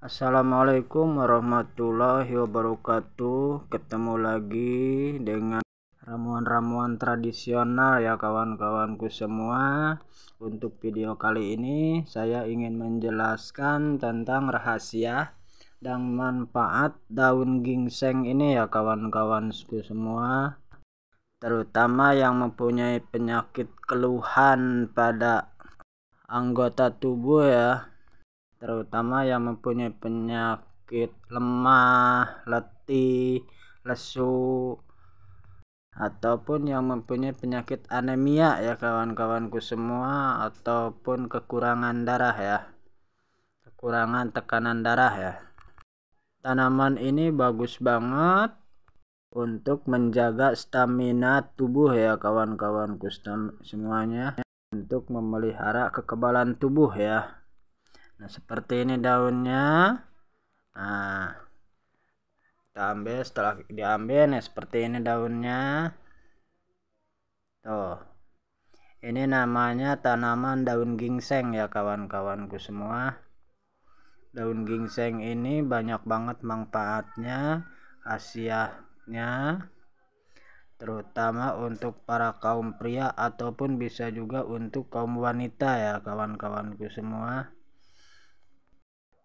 Assalamualaikum warahmatullahi wabarakatuh ketemu lagi dengan ramuan-ramuan tradisional ya kawan-kawanku semua untuk video kali ini saya ingin menjelaskan tentang rahasia dan manfaat daun gingseng ini ya kawan-kawanku semua terutama yang mempunyai penyakit keluhan pada anggota tubuh ya terutama yang mempunyai penyakit lemah, letih, lesu, ataupun yang mempunyai penyakit anemia ya kawan-kawanku semua ataupun kekurangan darah ya kekurangan tekanan darah ya tanaman ini bagus banget untuk menjaga stamina tubuh ya kawan-kawanku semuanya untuk memelihara kekebalan tubuh ya nah seperti ini daunnya nah kita ambil setelah diambil nih, seperti ini daunnya tuh ini namanya tanaman daun ginseng ya kawan-kawanku semua daun ginseng ini banyak banget manfaatnya khasiatnya terutama untuk para kaum pria ataupun bisa juga untuk kaum wanita ya kawan-kawanku semua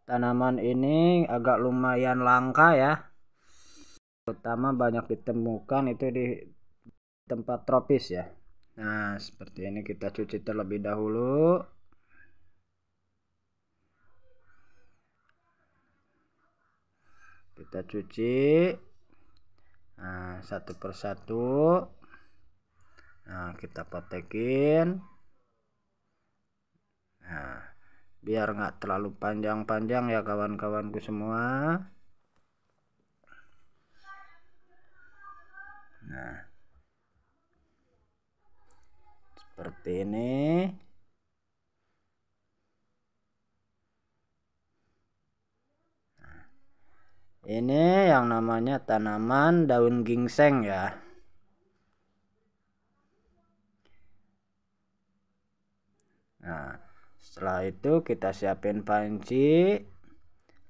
tanaman ini agak lumayan langka ya terutama banyak ditemukan itu di tempat tropis ya nah seperti ini kita cuci terlebih dahulu kita cuci nah satu persatu nah kita potekin nah biar nggak terlalu panjang-panjang ya kawan-kawanku semua nah seperti ini nah. ini yang namanya tanaman daun gingseng ya setelah itu kita siapin panci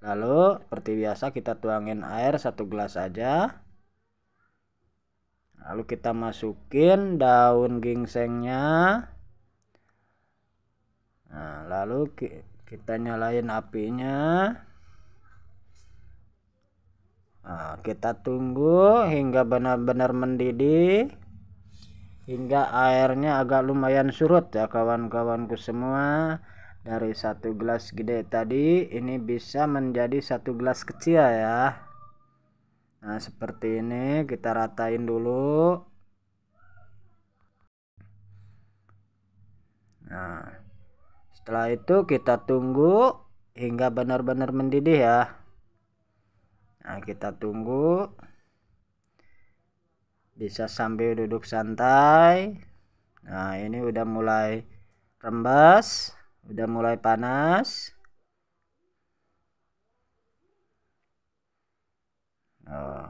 lalu seperti biasa kita tuangin air satu gelas aja lalu kita masukin daun gingsengnya nah, lalu kita nyalain apinya nah, kita tunggu hingga benar-benar mendidih hingga airnya agak lumayan surut ya kawan-kawanku semua dari satu gelas gede tadi ini bisa menjadi satu gelas kecil ya nah seperti ini kita ratain dulu nah setelah itu kita tunggu hingga benar-benar mendidih ya nah kita tunggu bisa sambil duduk santai nah ini udah mulai rembas, udah mulai panas oh.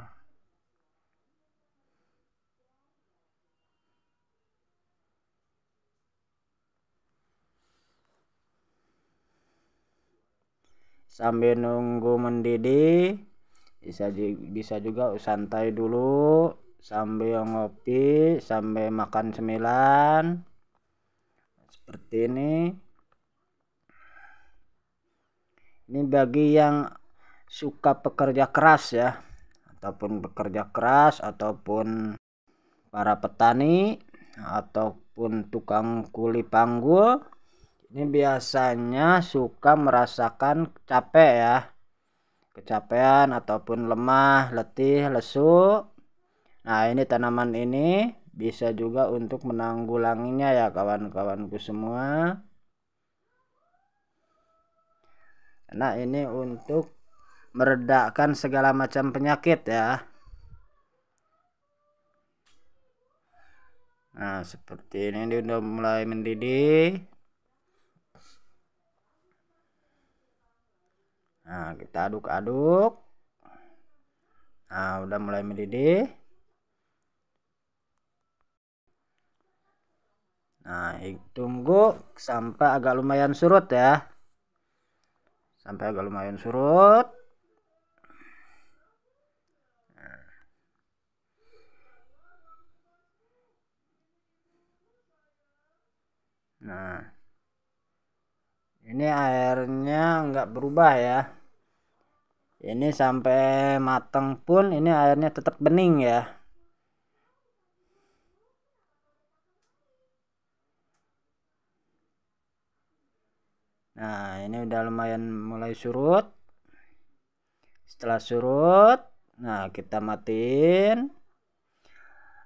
sambil nunggu mendidih bisa bisa juga santai dulu sambil ngopi sambil makan semilan seperti ini ini bagi yang suka pekerja keras ya ataupun bekerja keras ataupun para petani ataupun tukang kuli panggul ini biasanya suka merasakan capek ya kecapean ataupun lemah letih lesu Nah ini tanaman ini bisa juga untuk menanggulanginya ya kawan-kawanku semua. Nah ini untuk meredakan segala macam penyakit ya. Nah seperti ini dia udah mulai mendidih. Nah kita aduk-aduk. Nah udah mulai mendidih. Nah, tunggu sampai agak lumayan surut ya. Sampai agak lumayan surut. Nah, ini airnya nggak berubah ya. Ini sampai mateng pun ini airnya tetap bening ya. Nah, ini udah lumayan mulai surut. Setelah surut, nah kita matiin.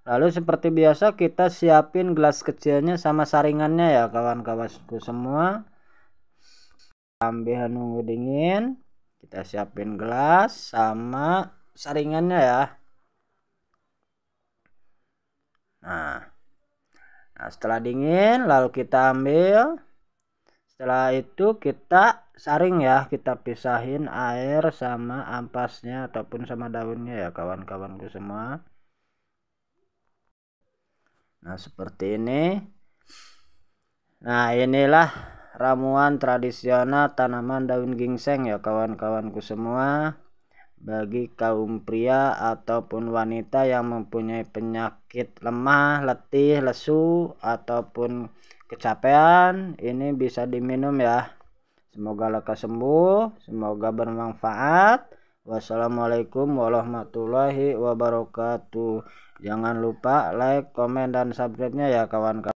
Lalu seperti biasa kita siapin gelas kecilnya sama saringannya ya kawan-kawanku semua. Ambil nunggu dingin, kita siapin gelas sama saringannya ya. Nah. Nah, setelah dingin lalu kita ambil setelah itu kita saring ya kita pisahin air sama ampasnya ataupun sama daunnya ya kawan-kawanku semua nah seperti ini nah inilah ramuan tradisional tanaman daun gingseng ya kawan-kawanku semua bagi kaum pria ataupun wanita yang mempunyai penyakit lemah, letih, lesu ataupun kecapean ini bisa diminum ya semoga lekas sembuh semoga bermanfaat wassalamualaikum warahmatullahi wabarakatuh jangan lupa like komen dan subscribe nya ya kawan-kawan